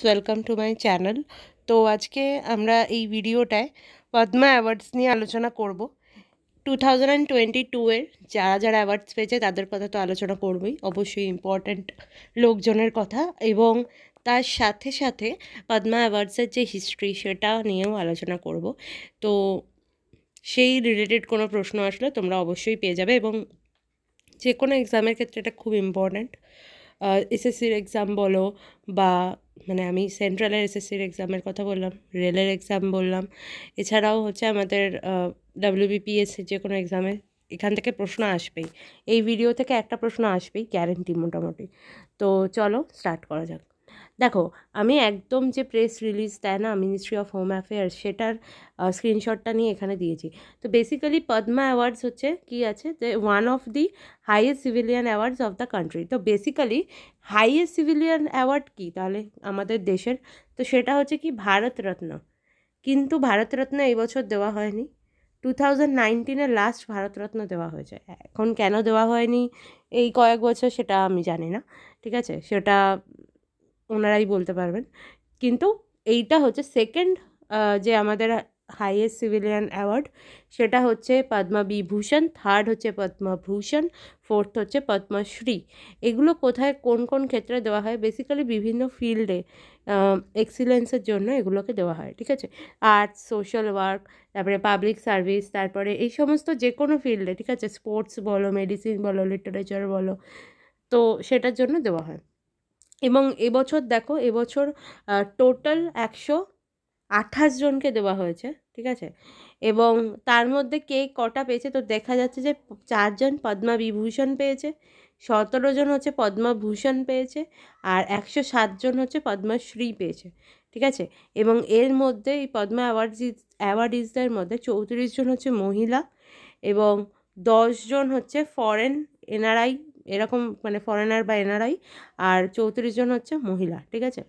welcome to my channel তো আজকে আমরা এই ভিডিওটায় পদ্মা অ্যাওয়ার্ডস নিয়ে আলোচনা করব টু থাউজেন্ড অ্যান্ড টোয়েন্টি টুয়ের যারা যারা অ্যাওয়ার্ডস পেয়েছে তাদের কথা তো আলোচনা করবই অবশ্যই ইম্পর্ট্যান্ট লোকজনের কথা এবং তার সাথে সাথে পদ্মা অ্যাওয়ার্ডসের যে হিস্ট্রি সেটা নিয়েও আলোচনা করব তো সেই রিলেটেড কোনো প্রশ্ন আসলে তোমরা অবশ্যই পেয়ে যাবে এবং যে কোনো এক্সামের ক্ষেত্রে এটা খুব ইম্পর্ট্যান্ট এসএসসির এক্সাম বলো বা মানে আমি সেন্ট্রালের এসএসসির এক্সামের কথা বললাম রেলের এক্সাম বললাম এছাড়াও হচ্ছে আমাদের ডাব্লিউবিপিএস যে কোনো এক্সামে এখান থেকে প্রশ্ন আসবেই এই ভিডিও থেকে একটা প্রশ্ন আসবেই গ্যারেন্টি মোটামুটি তো চলো স্টার্ট করা যাক দেখো আমি একদম যে প্রেস রিলিজ দেয় না মিনিস্ট্রি অফ হোম অ্যাফেয়ার্স সেটার স্ক্রিনশটটা নিয়ে এখানে দিয়েছি তো বেসিক্যালি পদ্মা অ্যাওয়ার্ডস হচ্ছে কি আছে যে one of the highest civilian awards of the country তো বেসিক্যালি হাইয়েস্ট সিভিলিয়ান অ্যাওয়ার্ড কি তাহলে আমাদের দেশের তো সেটা হচ্ছে কি ভারতরত্ন কিন্তু ভারতরত্ন এই বছর দেওয়া হয়নি টু থাউজেন্ড নাইনটিনে লাস্ট ভারতরত্ন দেওয়া হয়েছে এখন কেন দেওয়া হয়নি এই কয়েক বছর সেটা আমি জানি না ঠিক আছে সেটা ওনারাই বলতে পারবেন কিন্তু এইটা হচ্ছে সেকেন্ড যে আমাদের হাইয়েস্ট সিভিলিয়ান অ্যাওয়ার্ড সেটা হচ্ছে পদ্মা বিভূষণ থার্ড হচ্ছে পদ্মভূষণ ফোর্থ হচ্ছে পদ্মশ্রী এগুলো কোথায় কোন কোন ক্ষেত্রে দেওয়া হয় বেসিক্যালি বিভিন্ন ফিল্ডে এক্সিলেন্সের জন্য এগুলোকে দেওয়া হয় ঠিক আছে আর্টস সোশ্যাল ওয়ার্ক তারপরে পাবলিক সার্ভিস তারপরে এই সমস্ত যে কোনো ফিল্ডে ঠিক আছে স্পোর্টস বলো মেডিসিন বলো লিটারেচার বলো তো সেটার জন্য দেওয়া হয় এবং এবছর দেখো এবছর টোটাল একশো আঠাশ জনকে দেওয়া হয়েছে ঠিক আছে এবং তার মধ্যে কে কটা পেয়েছে তো দেখা যাচ্ছে যে চারজন পদ্মা বিভূষণ পেয়েছে সতেরো জন হচ্ছে পদ্মভূষণ পেয়েছে আর একশো সাতজন হচ্ছে পদ্মাশ্রী পেয়েছে ঠিক আছে এবং এর মধ্যে এই পদ্মা অ্যাওয়ার্ড ইসদের মধ্যে চৌত্রিশ জন হচ্ছে মহিলা এবং দশজন হচ্ছে ফরেন এনআরআই এরকম মানে ফরেনার বা এনারাই আর চৌত্রিশ জন হচ্ছে মহিলা ঠিক আছে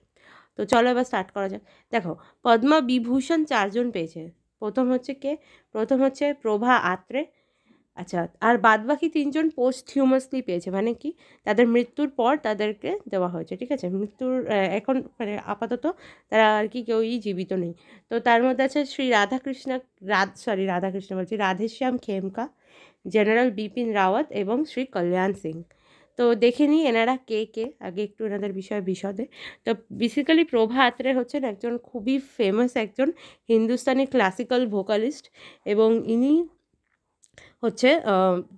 তো চলো এবার স্টার্ট করা যাক দেখো পদ্মা বিভূষণ চারজন পেয়েছে প্রথম হচ্ছে কে প্রথম হচ্ছে প্রভা আত্রে আচ্ছা আর বাদবাকি তিনজন পোস্ট হিউমাসলি পেয়েছে মানে কি তাদের মৃত্যুর পর তাদেরকে দেওয়া হয়েছে ঠিক আছে মৃত্যুর এখন মানে আপাতত তারা আর কি কেউই জীবিত নেই তো তার মধ্যে আছে শ্রী রাধাকৃষ্ণ রাধ সরি রাধাকৃষ্ণ বলছি রাধেশ্যাম খেমকা জেনারেল বিপিন রাওয়াত এবং শ্রী কল্যাণ সিং তো দেখে নিই এনারা কে কে আগে একটু এনাদের বিষয়ে বিশদে তো বেসিক্যালি প্রভা আত্রে হচ্ছেন একজন খুবই ফেমাস একজন হিন্দুস্তানি ক্লাসিক্যাল ভোকালিস্ট এবং ইনি হচ্ছে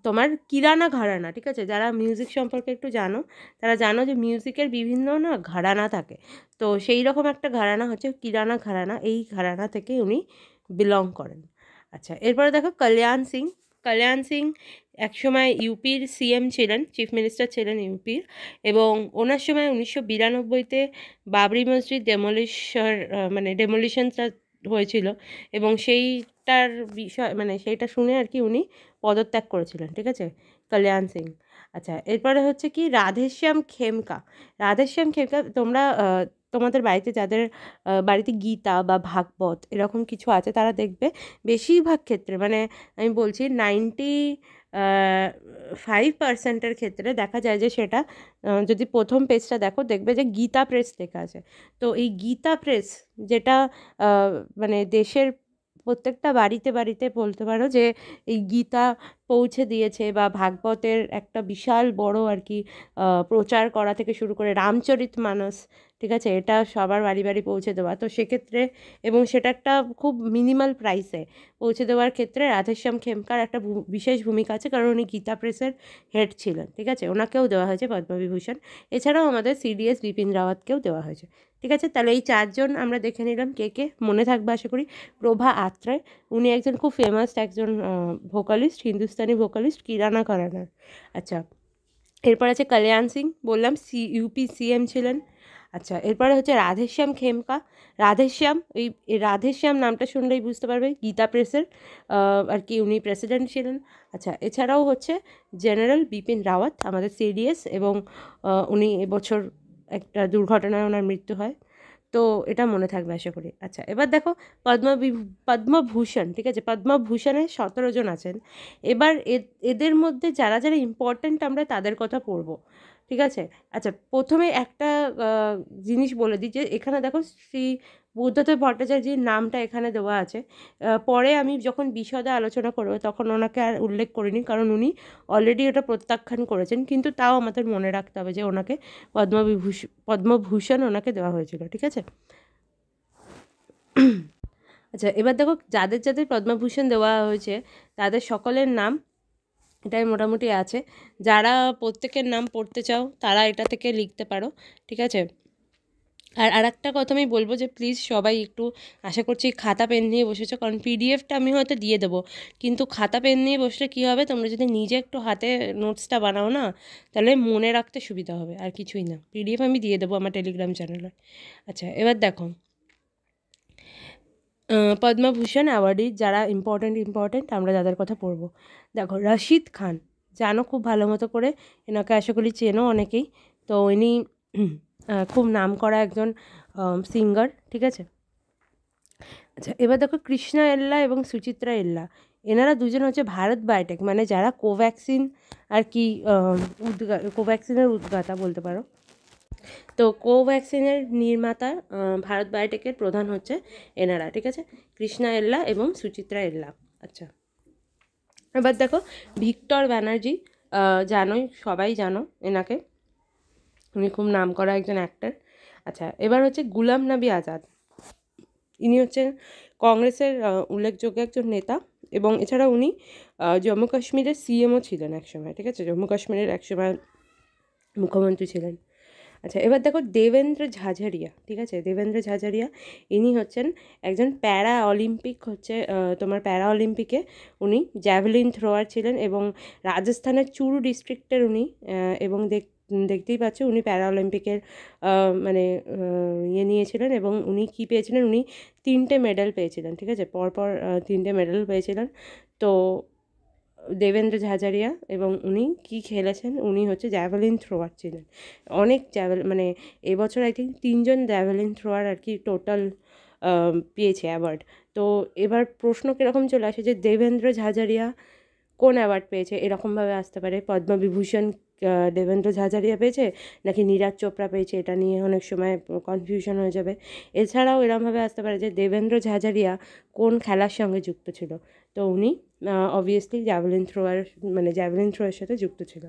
তোমার কিরানা ঘরানা ঠিক আছে যারা মিউজিক সম্পর্কে একটু জানো তারা জানো যে মিউজিকের বিভিন্ন না ঘরানা থাকে তো সেই রকম একটা ঘরানা হচ্ছে কিরানা ঘরানা এই ঘরানা থেকে উনি বিলং করেন আচ্ছা এরপরে দেখো কল্যাণ সিং কল্যাণ সিং একসময় ইউপির সিএম ছিলেন চিফ মিনিস্টার ছিলেন ইউপির এবং ওনার সময় উনিশশো বিরানব্বইতে বাবরি মসজিদ ডেমোলিশর মানে ডেমোলিশনটা হয়েছিল এবং সেইটার বিষয় মানে সেইটা শুনে আর কি উনি পদত্যাগ করেছিলেন ঠিক আছে কল্যাণ সিং আচ্ছা এরপরে হচ্ছে কি রাধেশ্যাম খেমকা রাধেশ্যাম খেমকা তোমরা তোমাদের বাড়িতে যাদের বাড়িতে গীতা বা ভাগবত এরকম কিছু আছে তারা দেখবে বেশিরভাগ ক্ষেত্রে মানে আমি বলছি নাইনটি ফাইভ পার্সেন্টের ক্ষেত্রে দেখা যায় যে সেটা যদি প্রথম পেজটা দেখো দেখবে যে গীতা প্রেস লেখা আছে তো এই গীতা প্রেস যেটা মানে দেশের প্রত্যেকটা বাড়িতে বাড়িতে বলতে পারো যে এই গীতা পৌঁছে দিয়েছে বা ভাগবতের একটা বিশাল বড় আর কি প্রচার করা থেকে শুরু করে রামচরিত মানস ঠিক আছে এটা সবার বাড়ি বাড়ি পৌঁছে দেওয়া তো সেক্ষেত্রে এবং সেটা একটা খুব মিনিমাল প্রাইসে পৌঁছে দেওয়ার ক্ষেত্রে রাধেশ্যাম খেমকার একটা বিশেষ ভূমিকা আছে কারণ উনি গীতা প্রেসের হেড ছিলেন ঠিক আছে ওনাকেও দেওয়া হয়েছে পদ্মবিভূষণ এছাড়াও আমাদের সিডিএস বিপিন রাওয়াতকেও দেওয়া হয়েছে ঠিক আছে তাহলে এই চারজন আমরা দেখে নিলাম কে কে মনে থাকবে আশা করি প্রভা আত্রায় উনি একজন খুব ফেমাস একজন ভোকালিস্ট হিন্দুস্তানি ভোকালিস্ট কিরানা কারানা আচ্ছা এরপর আছে কল্যাণ সিং বললাম সি ইউপি সিএম ছিলেন আচ্ছা এরপরে হচ্ছে রাধেশ্যাম খেমকা রাধেশ্যাম এই রাধেশ্যাম নামটা শুনলেই বুঝতে পারবে গীতা প্রেসের আর কি উনি প্রেসিডেন্ট ছিলেন আচ্ছা এছাড়াও হচ্ছে জেনারেল বিপিন রাওয়াত আমাদের সিডিএস এবং উনি এবছর একটা দুর্ঘটনায় ওনার মৃত্যু হয় তো এটা মনে থাকবে আশা করি আচ্ছা এবার দেখো পদ্ম পদ্মভূষণ ঠিক আছে পদ্মভূষণে সতেরো জন আছেন এবার এদের মধ্যে যারা যারা ইম্পর্ট্যান্ট আমরা তাদের কথা পড়বো ঠিক আছে আচ্ছা প্রথমে একটা জিনিস বলে দিই যে এখানে দেখো শ্রী বুদ্ধদেব ভট্টাচার্যের নামটা এখানে দেওয়া আছে পরে আমি যখন বিশদে আলোচনা করব তখন ওনাকে আর উল্লেখ করিনি কারণ উনি অলরেডি ওটা প্রত্যাখ্যান করেছেন কিন্তু তাও আমাদের মনে রাখতে হবে যে ওনাকে পদ্মবিভূষণ পদ্মভূষণ ওনাকে দেওয়া হয়েছিল ঠিক আছে আচ্ছা এবার দেখো যাদের যাদের পদ্মভূষণ দেওয়া হয়েছে তাদের সকলের নাম এটাই মোটামুটি আছে যারা প্রত্যেকের নাম পড়তে চাও তারা এটা থেকে লিখতে পারো ঠিক আছে আর আর একটা কথা আমি বলবো যে প্লিজ সবাই একটু আশা করছি খাতা পেন নিয়ে বসেছো কারণ পিডিএফটা আমি হয়তো দিয়ে দেবো কিন্তু খাতা পেন নিয়ে বসলে কী হবে তোমরা যদি নিজে একটু হাতে নোটসটা বানাও না তাহলে মনে রাখতে সুবিধা হবে আর কিছুই না পিডিএফ আমি দিয়ে দেবো আমার টেলিগ্রাম চ্যানেলে আচ্ছা এবার দেখো পদ্মভূষণ অ্যাওয়ার্ডে যারা ইম্পর্ট্যান্ট ইম্পর্ট্যান্ট আমরা যাদের কথা পড়বো দেখো রশিদ খান জানো খুব ভালো মতো করে এনাকে আশা করি চেনো অনেকেই তো ইনি খুব নাম করা একজন সিঙ্গার ঠিক আছে আচ্ছা এবার দেখো কৃষ্ণা এল্লা এবং সুচিত্রা এল্লা এনারা দুজন হচ্ছে ভারত বায়োটেক মানে যারা কোভ্যাক্সিন আর কি উদ্গা কোভ্যাক্সিনের উদ্গাতা বলতে পারো তো কোভ্যাক্সিনের নির্মাতা ভারত বায়োটেকের প্রধান হচ্ছে এনারা ঠিক আছে কৃষ্ণা এল্লা এবং সুচিত্রা এল্লা আচ্ছা এবার দেখো ভিক্টর ব্যানার্জি জানোই সবাই জানো এনাকে উনি খুব নাম করা একজন অ্যাক্টার আচ্ছা এবার হচ্ছে গুলাম নবী আজাদ ইনি হচ্ছেন কংগ্রেসের উল্লেখযোগ্য একজন নেতা এবং এছাড়া উনি জম্মু কাশ্মীরের সিএমও ছিলেন একসময় ঠিক আছে জম্মু কাশ্মীরের একসময় মুখ্যমন্ত্রী ছিলেন আচ্ছা এবার দেখো দেবেন্দ্র ঝাঝারিয়া ঠিক আছে দেবেন্দ্র ঝাঝারিয়া ইনি হচ্ছেন একজন প্যারা অলিম্পিক হচ্ছে তোমার প্যারা অলিম্পিকে উনি জ্যাভলিন থ্রোয়ার ছিলেন এবং রাজস্থানের চুরু ডিস্ট্রিক্টের উনি এবং দেখ দেখতেই পাচ্ছ উনি প্যারাঅলিম্পিকের মানে ইয়ে নিয়েছিলেন এবং উনি কী পেয়েছিলেন উনি তিনটে মেডেল পেয়েছিলেন ঠিক আছে পরপর তিনটে মেডেল পেয়েছিলেন তো দেবেন্দ্র ঝাঝারিয়া এবং উনি কি খেলেছেন উনি হচ্ছে জ্যাভেলিন থ্রোয়ার ছিলেন অনেক জ্যাভেল মানে এবছর আই থিঙ্ক তিনজন জ্যাভেলিন থ্রোয়ার আর কি টোটাল পেয়েছে অ্যাওয়ার্ড তো এবার প্রশ্ন কীরকম চলে আসে যে দেবেন্দ্র ঝাঝারিয়া কোন অ্যাওয়ার্ড পেয়েছে এরকমভাবে আসতে পারে পদ্মবিভূষণ দেবেন্দ্র ঝাঝারিয়া পেয়েছে নাকি নীরাজ চোপড়া পেয়েছে এটা নিয়ে অনেক সময় কনফিউশন হয়ে যাবে এছাড়াও এরমভাবে আসতে পারে যে দেবেন্দ্র ঝাঝারিয়া কোন খেলার সঙ্গে যুক্ত ছিল তো উনি অবভিয়াসলি জ্যাভলিন থ্রোয়ার মানে জ্যাভলিন থ্রোয়ের সাথে যুক্ত ছিল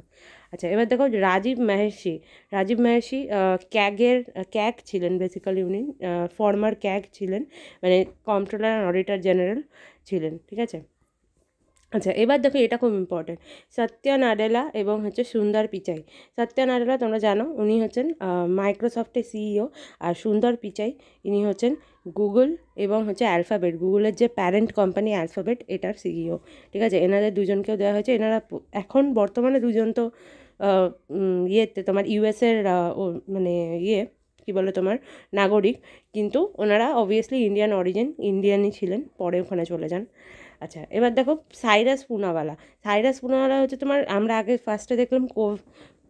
আচ্ছা এবার দেখো রাজীব মহর্ষি রাজীব মহর্ষি ক্যাগের ক্যাগ ছিলেন বেসিক্যালি উনি ফর্মার ক্যাগ ছিলেন মানে কন্ট্রোলার অ্যান্ড অডিটর জেনারেল ছিলেন ঠিক আছে আচ্ছা এবার দেখো এটা খুব ইম্পর্টেন্ট সত্যা নাডেলা এবং হচ্ছে সুন্দর পিচাই সত্যা নাডেলা তোমরা জানো উনি হচ্ছেন মাইক্রোসফটের সিইও আর সুন্দর পিচাই ইনি হচ্ছেন গুগল এবং হচ্ছে অ্যালফাবেট গুগলের যে প্যারেন্ট কোম্পানি অ্যালফাবেট এটার সিইও ঠিক আছে এনাদের দুজনকেও দেওয়া হয়েছে এনারা এখন বর্তমানে দুজন তো ইয়েতে তোমার ইউএসের মানে ইয়ে কি বলে তোমার নাগরিক কিন্তু ওনারা অবভিয়াসলি ইন্ডিয়ান অরিজিন ইন্ডিয়ানই ছিলেন পরে ওখানে চলে যান আচ্ছা এবার দেখো সাইরাস পুনাওয়ালা সাইরাস পুনাওয়ালা হচ্ছে তোমার আমরা আগে ফার্স্টে দেখলাম কো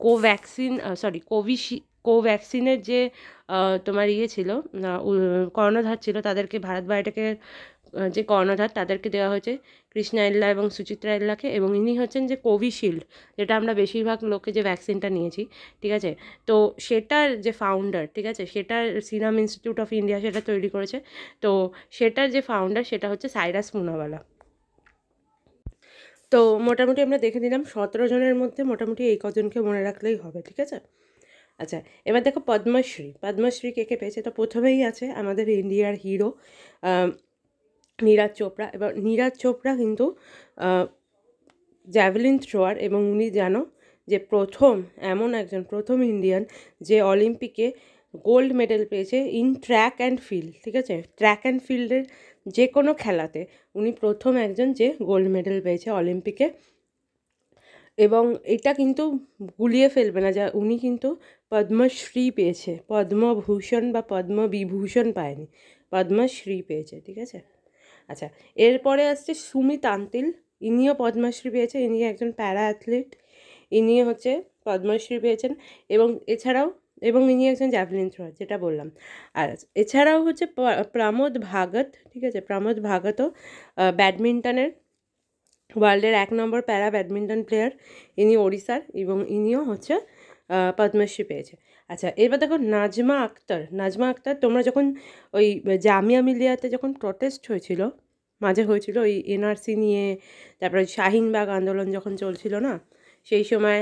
কোভ্যাক্সিন সরি কোভিশি কোভ্যাক্সিনের যে তোমার ইয়ে ছিল কর্ণধার ছিল তাদেরকে ভারত বায়োটেকের যে কর্ণধার তাদেরকে দেওয়া হয়েছে কৃষ্ণা এল্লা এবং সুচিত্রা এল্লাকে এবং ইনি হচ্ছেন যে কোভিশিল্ড যেটা আমরা বেশিরভাগ লোকে যে ভ্যাকসিনটা নিয়েছি ঠিক আছে তো সেটার যে ফাউন্ডার ঠিক আছে সেটার সিরাম ইনস্টিটিউট অফ ইন্ডিয়া সেটা তৈরি করেছে তো সেটার যে ফাউন্ডার সেটা হচ্ছে সাইরাস পুনাওয়ালা তো মোটামুটি আমরা দেখে নিলাম সতেরো জনের মধ্যে মোটামুটি এই কজনকে মনে রাখলেই হবে ঠিক আছে আচ্ছা এবার দেখো পদ্মশ্রী পদ্মশ্রী কে কে পেয়েছে তো প্রথমেই আছে আমাদের ইন্ডিয়ার হিরো নীরাজ চোপড়া এবার নীরাজ চোপড়া কিন্তু জ্যাভেলিন থ্রোয়ার এবং উনি জানো যে প্রথম এমন একজন প্রথম ইন্ডিয়ান যে অলিম্পিকে গোল্ড মেডেল পেয়েছে ইন ট্র্যাক অ্যান্ড ফিল্ড ঠিক আছে ট্র্যাক অ্যান্ড ফিল্ডের যে কোনো খেলাতে উনি প্রথম একজন যে গোল্ড মেডেল পেয়েছে অলিম্পিকে এবং এটা কিন্তু গুলিয়ে ফেলবে না যা উনি কিন্তু পদ্মশ্রী পেয়েছে পদ্মভূষণ বা পদ্মবিভূষণ পায়নি পদ্মশ্রী পেয়েছে ঠিক আছে আচ্ছা এরপরে আসছে সুমিত আন্তিল ইনিও পদ্মশ্রী পেয়েছে ইনি একজন প্যারা অ্যাথলিট ইনি হচ্ছে পদ্মশ্রী পেয়েছেন এবং এছাড়াও এবং ইনি একজন জ্যাভলিন থ্রোয়ার যেটা বললাম আর এছাড়াও হচ্ছে প্রামোদ ভাগত ঠিক আছে প্রামোদ ভাগতও ব্যাডমিন্টনের ওয়ার্ল্ডের এক নম্বর প্যারা ব্যাডমিন্টন প্লেয়ার ইনি ওড়িশার এবং ইনিও হচ্ছে পদ্মশ্রী পেয়েছে আচ্ছা এবার দেখো নাজমা আক্তার নাজমা আক্তার তোমরা যখন ওই জামিয়া মিলিয়াতে যখন প্রটেস্ট হয়েছিল মাঝে হয়েছিল ওই এনআরসি নিয়ে তারপরে শাহিনবাগ আন্দোলন যখন চলছিল না সেই সময়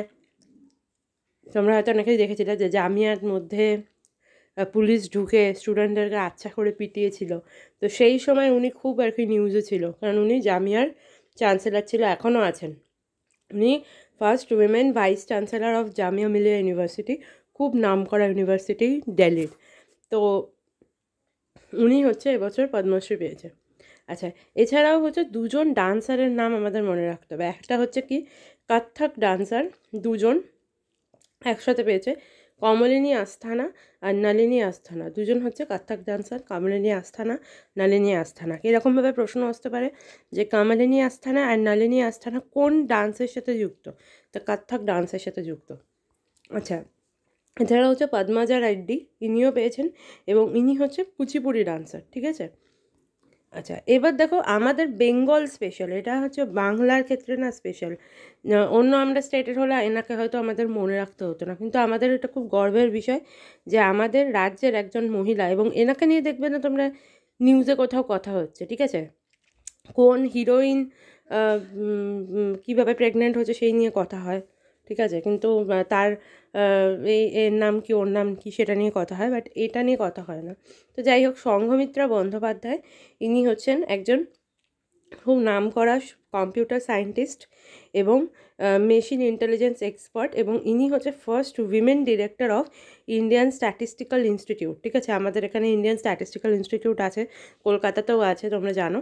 তোমরা হয়তো অনেকেই দেখেছিলে যে জামিয়ার মধ্যে পুলিশ ঢুকে স্টুডেন্টদেরকে আচ্ছা করে পিটিয়েছিল তো সেই সময় উনি খুব আর কি নিউজও ছিল কারণ উনি জামিয়ার চ্যান্সেলার ছিল এখনও আছেন উনি first women vice chancellor of Jamia Millia University খুব নাম করা ইউনিভার্সিটি দিল্লির তো উনি হচ্ছে এবছর পদ্মশ্রী পেয়েছে আচ্ছা এছাড়াও হচ্ছে দুজন ডান্সারের নাম আমাদের মনে রাখতে হবে একটা হচ্ছে কি কত্থক ডান্সার দুজন একসাথে পেয়েছে কমলিনী আস্থানা আর নালিনী আস্থানা দুজন হচ্ছে কাত্থাক ডান্সার কামলিনী আস্থানা নালিনী আস্থানা এরকমভাবে প্রশ্ন আসতে পারে যে কামলিনী আস্থানা আর নালিনী আস্থানা কোন ডান্সের সাথে যুক্ত তো কাত্থাক ডান্সের সাথে যুক্ত আচ্ছা এছাড়া হচ্ছে পদ্মাজা রেড্ডি ইনিও পেয়েছেন এবং ইনি হচ্ছে কুচিপুড়ি ডান্সার ঠিক আছে আচ্ছা এবার দেখো আমাদের বেঙ্গল স্পেশাল এটা হচ্ছে বাংলার ক্ষেত্রে না স্পেশাল অন্য আমরা স্টেটের হলে এনাকে হয়তো আমাদের মনে রাখতে হতো না কিন্তু আমাদের এটা খুব গর্বের বিষয় যে আমাদের রাজ্যের একজন মহিলা এবং এনাকে নিয়ে দেখবে না তোমরা নিউজে কোথাও কথা হচ্ছে ঠিক আছে কোন হিরোইন কীভাবে প্রেগনেন্ট হচ্ছে সেই নিয়ে কথা হয় ঠিক আছে কিন্তু তার এই এর নাম কি ওর নাম কি সেটা নিয়ে কথা হয় বাট এটা নিয়ে কথা হয় না তো যাই হোক সংঘমিত্রা বন্দ্যোপাধ্যায় ইনি হচ্ছেন একজন খুব নাম করা কম্পিউটার সায়েন্টিস্ট এবং মেশিন ইন্টেলিজেন্স এক্সপার্ট এবং ইনি হচ্ছে first women director of Indian statistical Institute ঠিক আছে আমাদের এখানে ইন্ডিয়ান স্ট্যাটিস্টিক্যাল ইনস্টিটিউট আছে কলকাতাতেও আছে তোমরা জানো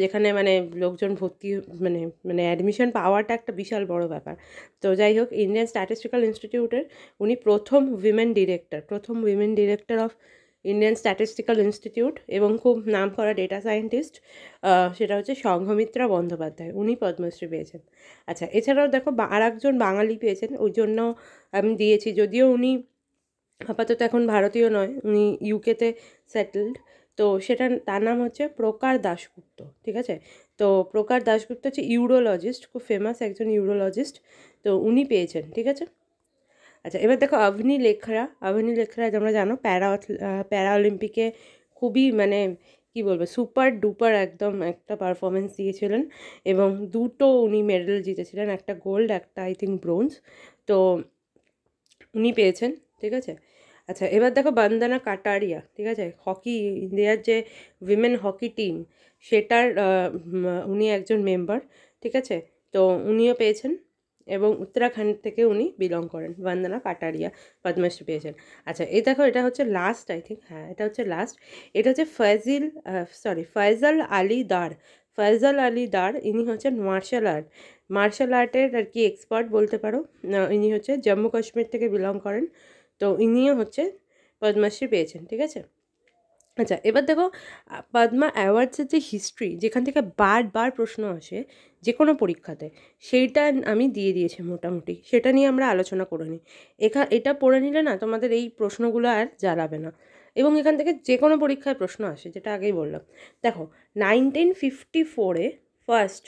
যেখানে মানে লোকজন ভর্তি মানে মানে অ্যাডমিশন পাওয়াটা একটা বিশাল বড় ব্যাপার তো যাই হোক ইন্ডিয়ান স্ট্যাটিস্টিক্যাল ইনস্টিটিউটের উনি প্রথম উইমেন ডিরেক্টর প্রথম women director of Indian statistical institute এবং খুব নাম করা ডেটা সায়েন্টিস্ট সেটা হচ্ছে সংঘমিত্রা বন্দ্যোপাধ্যায় উনি পদ্মশ্রী পেয়েছেন আচ্ছা এছাড়াও দেখো আর একজন বাঙালি পেয়েছেন ওই জন্য আমি দিয়েছি যদিও উনি আপাতত এখন ভারতীয় নয় উনি ইউকেতে সেটেলড তো সেটা তার নাম হচ্ছে প্রকার দাশগুপ্ত ঠিক আছে তো প্রকার দাশগুপ্ত হচ্ছে ইউরোলজিস্ট খুব ফেমাস একজন ইউরোলজিস্ট তো উনি পেয়েছেন ঠিক আছে আচ্ছা এবার দেখো অভিনি লেখরা অভিনি লেখরা তোমরা জানো প্যারা প্যারা অলিম্পিকে খুবই মানে কি বলবো সুপার ডুপার একদম একটা পারফরমেন্স দিয়েছিলেন এবং দুটো উনি মেডেল জিতেছিলেন একটা গোল্ড একটা আই থিঙ্ক ব্রোঞ্জ তো উনি পেয়েছেন ঠিক আছে আচ্ছা এবার দেখো বান্দানা কাটারিয়া ঠিক আছে হকি ইন্ডিয়ার যে উইমেন হকি টিম সেটার উনি একজন মেম্বার ঠিক আছে তো উনিও পেয়েছেন এবং উত্তরাখণ্ড থেকে উনি বিলং করেন বন্দনা কাটারিয়া পদ্মশ্রী পেয়েছেন আচ্ছা এই দেখো এটা হচ্ছে লাস্ট আই থিঙ্ক হ্যাঁ এটা হচ্ছে লাস্ট এটা হচ্ছে ফয়জিল সরি ফয়জাল আলী দার ফয়জাল আলী দার ইনি হচ্ছেন মার্শাল আর্ট মার্শাল আর্টের আর কি এক্সপার্ট বলতে পারো ইনি হচ্ছে জম্মু কাশ্মীর থেকে বিলং করেন তো ইনিও হচ্ছে পদ্মাশ্রী পেয়েছেন ঠিক আছে আচ্ছা এবার দেখো পদ্মা অ্যাওয়ার্ডসের যে হিস্ট্রি যেখান থেকে বারবার প্রশ্ন আসে যে কোনো পরীক্ষাতে সেইটা আমি দিয়ে দিয়েছি মোটামুটি সেটা নিয়ে আমরা আলোচনা করে নিই এখা এটা পড়ে নিলে না তোমাদের এই প্রশ্নগুলো আর জ্বালাবে না এবং এখান থেকে যে কোনো পরীক্ষায় প্রশ্ন আসে যেটা আগেই বললাম দেখো নাইনটিন ফিফটি ফোরে ফার্স্ট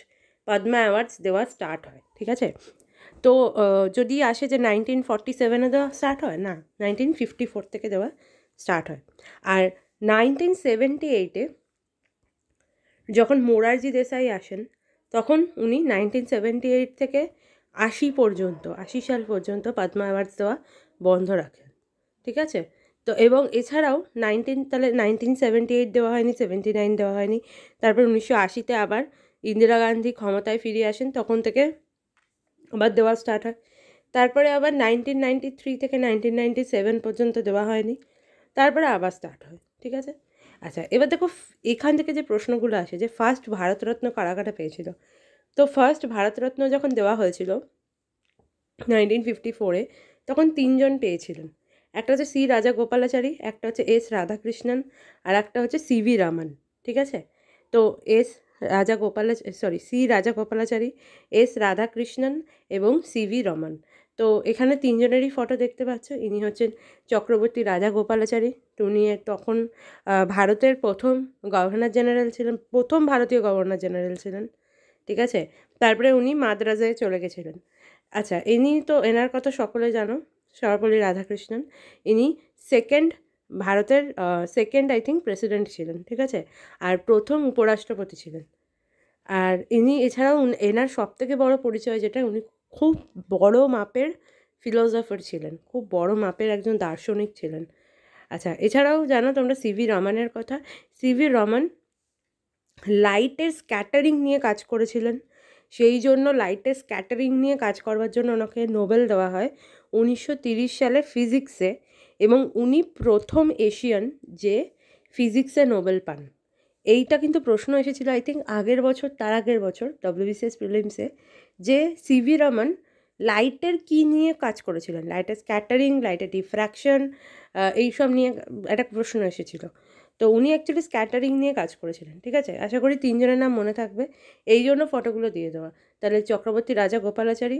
পদ্মা অ্যাওয়ার্ডস দেওয়া স্টার্ট হয় ঠিক আছে তো যদি আসে যে নাইনটিন ফর্টি সেভেনে দেওয়া স্টার্ট হয় না নাইনটিন ফিফটি ফোর থেকে দেওয়া স্টার্ট হয় আর নাইনটিন সেভেন্টি এইটে যখন মোরারজি দেশাই আসেন তখন উনি নাইনটিন সেভেন্টি এইট থেকে আশি পর্যন্ত আশি সাল পর্যন্ত পদ্মা অ্যাওয়ার্ডস দেওয়া বন্ধ রাখেন ঠিক আছে তো এবং এছাড়াও নাইনটিন তাহলে নাইনটিন সেভেন্টি এইট দেওয়া হয়নি সেভেন্টি নাইন দেওয়া হয়নি তারপর উনিশশো আশিতে আবার ইন্দিরা গান্ধী ক্ষমতায় ফিরে আসেন তখন থেকে আবার দেওয়া স্টার্ট হয় তারপরে আবার নাইনটিন নাইনটি থ্রি থেকে নাইনটিন নাইনটি সেভেন পর্যন্ত দেওয়া হয়নি তারপরে আবার স্টার্ট হয় ঠিক আছে আচ্ছা এবার দেখো এখান থেকে যে প্রশ্নগুলো আসে যে ফার্স্ট ভারতরত্ন কারাগারে পেয়েছিল তো ফার্স্ট ভারতরত্ন যখন দেওয়া হয়েছিল নাইনটিন ফিফটি ফোরে তখন তিনজন পেয়েছিলেন একটা হচ্ছে সি রাজা গোপালাচারী একটা হচ্ছে এস রাধাকৃষ্ণন আর একটা হচ্ছে সি ভি রামান ঠিক আছে তো এস রাজা গোপালা সরি সি রাজা গোপালাচারী এস রাধাকৃষ্ণন এবং সি ভি রমন তো এখানে তিনজনেরই ফটো দেখতে পাচ্ছ ইনি হচ্ছেন চক্রবর্তী রাজা গোপালাচারী উনি তখন ভারতের প্রথম গভর্নর জেনারেল ছিলেন প্রথম ভারতীয় গভর্নর জেনারেল ছিলেন ঠিক আছে তারপরে উনি মাদ্রাজায় চলে গেছিলেন আচ্ছা ইনি তো এনার কথা সকলে জানো সর্বপল্লী রাধাকৃষ্ণন ইনি সেকেন্ড ভারতের সেকেন্ড আই থিঙ্ক প্রেসিডেন্ট ছিলেন ঠিক আছে আর প্রথম উপরাষ্ট্রপতি ছিলেন আর ইনি এছাড়াও এনার সবথেকে বড় পরিচয় যেটা উনি খুব বড় মাপের ফিলোসফার ছিলেন খুব বড় মাপের একজন দার্শনিক ছিলেন আচ্ছা এছাড়াও জানো তোমরা সিভি রমানের কথা সিভি রমান লাইটের স্ক্যাটারিং নিয়ে কাজ করেছিলেন সেই জন্য লাইটের স্ক্যাটারিং নিয়ে কাজ করবার জন্য ওনাকে নোবেল দেওয়া হয় উনিশশো সালে ফিজিক্সে এবং উনি প্রথম এশিয়ান যে ফিজিক্সে নোবেল পান এইটা কিন্তু প্রশ্ন এসেছিল আই থিঙ্ক আগের বছর তার আগের বছর ডব্লিউবিসিএস প্রিলিমসে যে সিভি রমন লাইটের কি নিয়ে কাজ করেছিলেন লাইটের স্ক্যাটারিং লাইটের ডিফ্র্যাকশন এইসব নিয়ে একটা প্রশ্ন এসেছিল তো উনি অ্যাকচুয়ালি স্ক্যাটারিং নিয়ে কাজ করেছিলেন ঠিক আছে আশা করি তিনজনের নাম মনে থাকবে এই জন্য ফটোগুলো দিয়ে দেওয়া তাহলে চক্রবর্তী রাজা গোপালাচারী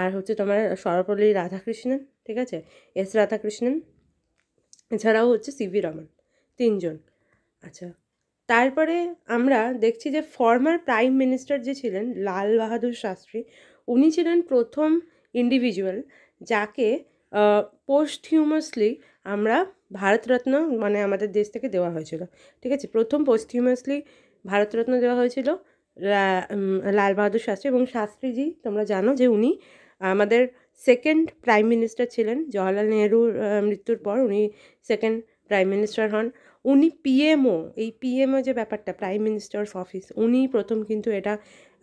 আর হচ্ছে তোমার সরপল্লী রাধাকৃষ্ণন ঠিক আছে এস রাধাকৃষ্ণন এছাড়াও হচ্ছে সিভি রমন তিনজন আচ্ছা তারপরে আমরা দেখছি যে ফর্মার প্রাইম মিনিস্টার যে ছিলেন লাল বাহাদুর শাস্ত্রী উনি ছিলেন প্রথম ইন্ডিভিজুয়াল যাকে পোস্ট হিউমাসলি আমরা ভারতরত্ন মানে আমাদের দেশ থেকে দেওয়া হয়েছিল ঠিক আছে প্রথম পোস্ট হিউমাসলি ভারতরত্ন দেওয়া হয়েছিল লাল বাহাদুর শাস্ত্রী এবং শাস্ত্রীজি তোমরা জানো যে উনি আমাদের সেকেন্ড প্রাইম মিনিস্টার ছিলেন জওয়াহরলাল নেহরুর মৃত্যুর পর উনি সেকেন্ড প্রাইম মিনিস্টার হন উনি পিএমও এই পিএমও যে ব্যাপারটা প্রাইম মিনিস্টার্স অফিস উনি প্রথম কিন্তু এটা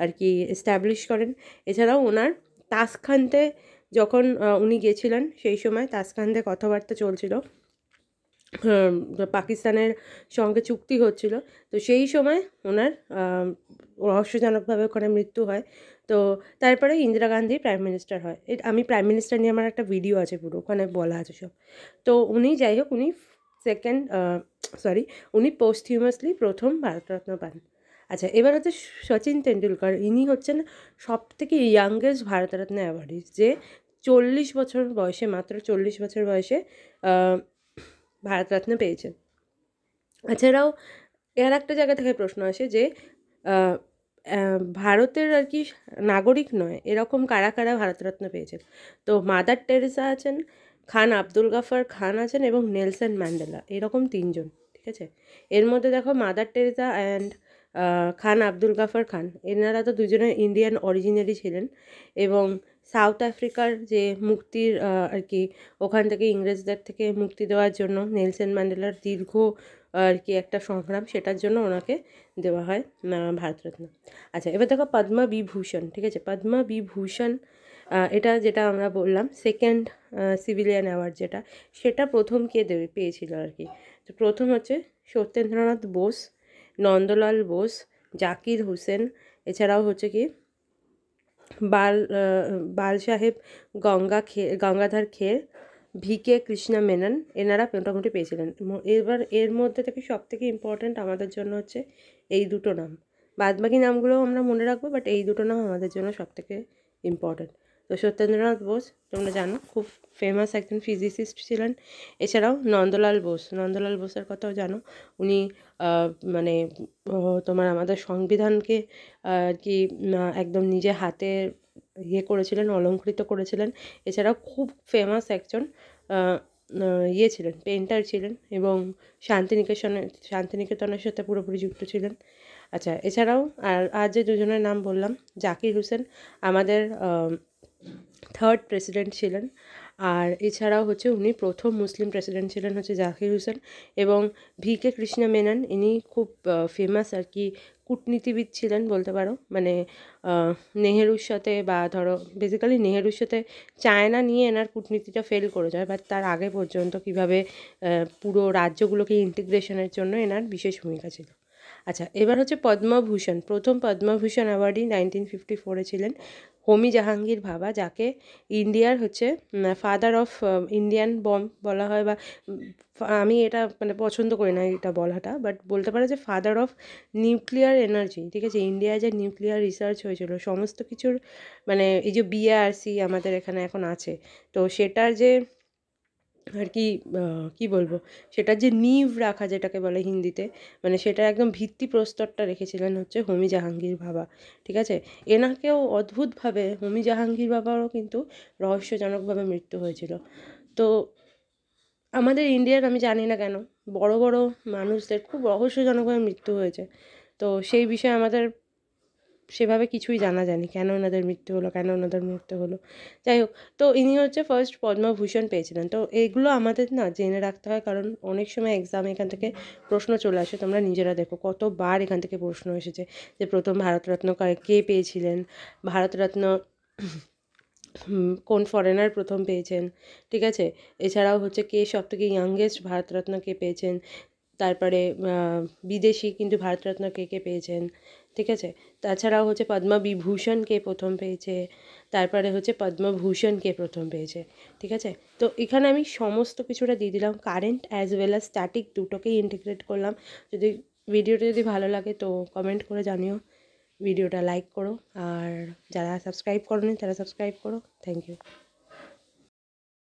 আর কি এস্টাবলিশ করেন এছাড়াও ওনার তাসখানতে যখন উনি গেছিলেন সেই সময় তাসখানতে কথাবার্তা চলছিল পাকিস্তানের সঙ্গে চুক্তি হচ্ছিল তো সেই সময় ওনার রহস্যজনকভাবে ওখানে মৃত্যু হয় তো তারপরে ইন্দিরা গান্ধী প্রাইম মিনিস্টার হয় আমি প্রাইম মিনিস্টার নিয়ে আমার একটা ভিডিও আছে পুরো ওখানে বলা আছে সব তো উনি যাই হোক উনি সেকেন্ড সরি uh, উনি পোস্টিউমাসলি প্রথম ভারতরত্ন পান আচ্ছা এবার হচ্ছে সচিন তেন্ডুলকার ইনি হচ্ছেন সব থেকে ইয়াংগেস্ট ভারতরত্ন অ্যাওয়ার্ডি যে চল্লিশ বছর বয়সে মাত্র চল্লিশ বছর বয়সে ভারতরত্ন পেয়েছেন এছাড়াও এর একটা জায়গা থেকে প্রশ্ন আসে যে ভারতের আর কি নাগরিক নয় এরকম কারা কারা ভারতরত্ন পেয়েছেন তো মাদার টেরেসা আছেন খান আব্দুল গাফার খান আছেন এবং নেলসন ম্যান্ডেলা এরকম তিনজন ঠিক আছে এর মধ্যে দেখো Mother Teresa and Khan Abdul Gaffar Khan এনারা তো দুজনে ইন্ডিয়ান অরিজিনালি ছিলেন এবং সাউথ আফ্রিকার যে মুক্তির আর কি ওখান থেকে ইংরেজদের থেকে মুক্তি দেওয়ার জন্য নেলসন ম্যান্ডেলার দীর্ঘ আর কি একটা সংগ্রাম সেটার জন্য ওনাকে দেওয়া হয় ভারতরত্ন আচ্ছা এবার দেখো পদ্মা বিভূষণ ঠিক আছে পদ্মা বিভূষণ এটা যেটা আমরা বললাম সেকেন্ড সিভিলিয়ান অ্যাওয়ার্ড যেটা সেটা প্রথম কে দেবে পেয়েছিল আর কি তো প্রথম হচ্ছে সত্যেন্দ্রনাথ বোস নন্দলাল বোস জাকির হোসেন এছাড়াও হচ্ছে কি বাল বাল সাহেব গঙ্গা খে গঙ্গাধর খের কে কৃষ্ণা মেনন এনারা মোটামুটি পেয়েছিলেন এবার এর মধ্যে থেকে সব থেকে ইম্পর্ট্যান্ট আমাদের জন্য হচ্ছে এই দুটো নাম বাদবাকি নামগুলো আমরা মনে রাখবো বাট এই দুটো নাম আমাদের জন্য সব থেকে ইম্পর্ট্যান্ট তো সত্যেন্দ্রনাথ বোস তোমরা জানো খুব ফেমাস একজন ফিজিসিস্ট ছিলেন এছাড়াও নন্দলাল বোস নন্দলাল বোসের কথাও জানো উনি মানে তোমার আমাদের সংবিধানকে আর কি একদম নিজে হাতে ইয়ে করেছিলেন অলঙ্কৃত করেছিলেন এছাড়াও খুব ফেমাস একজন ইয়ে ছিলেন পেন্টার ছিলেন এবং শান্তিনিকেতনে শান্তিনিকেতনের সাথে পুরোপুরি যুক্ত ছিলেন আচ্ছা এছাড়াও আর আর যে দুজনের নাম বললাম জাকির হোসেন আমাদের থার্ড প্রেসিডেন্ট ছিলেন আর এছাড়াও হচ্ছে উনি প্রথম মুসলিম প্রেসিডেন্ট ছিলেন হচ্ছে জাকির হুসেন এবং ভি কে কৃষ্ণা মেনন ইনি খুব ফেমাস আর কি কূটনীতিবিদ ছিলেন বলতে পারো মানে নেহেরুর সাথে বা ধরো বেসিক্যালি নেহেরুর সাথে চায়না নিয়ে এনার কূটনীতিটা ফেল করে যায় বাট তার আগে পর্যন্ত কিভাবে পুরো রাজ্যগুলোকে ইন্টিগ্রেশনের জন্য এনার বিশেষ ভূমিকা ছিল আচ্ছা এবার হচ্ছে পদ্মভূষণ প্রথম পদ্মভূষণ অ্যাওয়ার্ডই নাইনটিন ফিফটি ফোরে ছিলেন হোমি জাহাঙ্গীর ভাবা যাকে ইন্ডিয়ার হচ্ছে ফাদার অফ ইন্ডিয়ান বম বলা হয় বা আমি এটা মানে পছন্দ করি না এটা বলাটা বাট বলতে পারে যে ফাদার অফ নিউক্লিয়ার এনার্জি ঠিক আছে ইন্ডিয়ায় যে নিউক্লিয়ার রিসার্চ হয়েছিল সমস্ত কিছুর মানে এই যে বিআরসি আমাদের এখানে এখন আছে তো সেটার যে আর কি কী বলবো সেটা যে নিভ রাখা যেটাকে বলে হিন্দিতে মানে সেটা একদম ভিত্তি প্রস্তরটা রেখেছিলেন হচ্ছে হোমি জাহাঙ্গীর বাবা ঠিক আছে এনাকেও অদ্ভুতভাবে হোমি জাহাঙ্গীর বাবারও কিন্তু রহস্যজনকভাবে মৃত্যু হয়েছিল তো আমাদের ইন্ডিয়ার আমি জানি না কেন বড় বড় মানুষদের খুব রহস্যজনকভাবে মৃত্যু হয়েছে তো সেই বিষয়ে আমাদের সেভাবে কিছুই জানা যায়নি কেন ওনাদের মৃত্যু হলো কেন ওনাদের মৃত্যু হলো যাই হোক তো ইনি হচ্ছে ফার্স্ট পদ্মভূষণ পেয়েছিলেন তো এগুলো আমাদের না জেনে রাখতে হয় কারণ অনেক সময় এক্সাম এখান থেকে প্রশ্ন চলে আসে তোমরা নিজেরা দেখো কতবার এখান থেকে প্রশ্ন এসেছে যে প্রথম ভারতরত্ন কে পেয়েছিলেন ভারতরত্ন কোন ফরেনার প্রথম পেয়েছেন ঠিক আছে এছাড়াও হচ্ছে কে সব থেকে ইয়াংগেস্ট ভারতরত্ন কে পেয়েছেন তারপরে বিদেশি কিন্তু ভারতরত্ন কে কে পেয়েছেন ঠিক আছে তাছাড়াও হচ্ছে পদ্মা বিভূষণকে প্রথম পেয়েছে তারপরে হচ্ছে পদ্মভূষণকে প্রথম পেয়েছে ঠিক আছে তো এখানে আমি সমস্ত কিছুটা দিয়ে দিলাম current as well as static দুটোকেই ইন্টিগ্রেট করলাম যদি ভিডিওটা যদি ভালো লাগে তো কমেন্ট করে জানিও ভিডিওটা লাইক করো আর যারা সাবস্ক্রাইব করো তারা সাবস্ক্রাইব করো থ্যাংক ইউ